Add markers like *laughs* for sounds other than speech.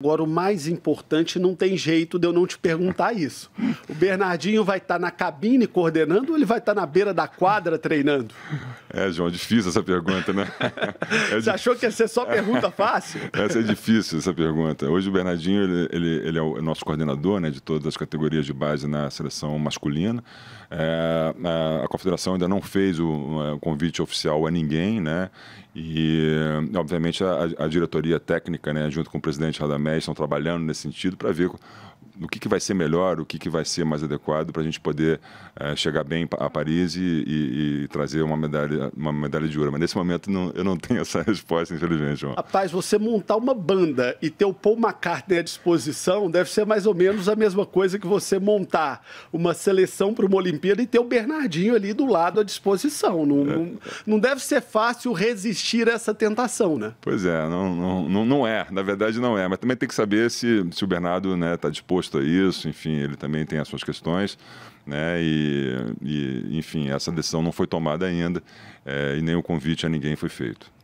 Agora, o mais importante, não tem jeito de eu não te perguntar isso. O Bernardinho vai estar tá na cabine coordenando ou ele vai estar tá na beira da quadra treinando? É, João, é difícil essa pergunta, né? É *laughs* Você achou que ia ser só pergunta fácil? *laughs* Essa é difícil, essa pergunta. Hoje o Bernardinho, ele, ele, ele é o nosso coordenador né, de todas as categorias de base na seleção masculina. É, a, a, confederação ainda não fez o, o convite oficial a ninguém, né? E, obviamente, a, a diretoria técnica, né, junto com o presidente Radamés, estão trabalhando nesse sentido para ver do que, que vai ser melhor, o que, que vai ser mais adequado para a gente poder é, chegar bem a Paris e, e, e, trazer uma medalha, uma medalha de ouro. Mas nesse momento não, eu não tenho *laughs* essa resposta, infelizmente. João. Rapaz, você montar uma banda e ter o Paul McCartney à disposição deve ser mais ou menos a mesma coisa que você montar uma seleção para uma Olimpíada e ter o Bernardinho ali do lado à disposição. Não, é. não, não, deve ser fácil resistir a essa tentação, né? Pois é, não, não, não, é. Na verdade, não é. Mas também tem que saber se, se o Bernardo está né, tá disposto custa isso, enfim, ele também tem as suas questões, né? E, e enfim, essa decisão não foi tomada ainda é, e nem o convite a ninguém foi feito.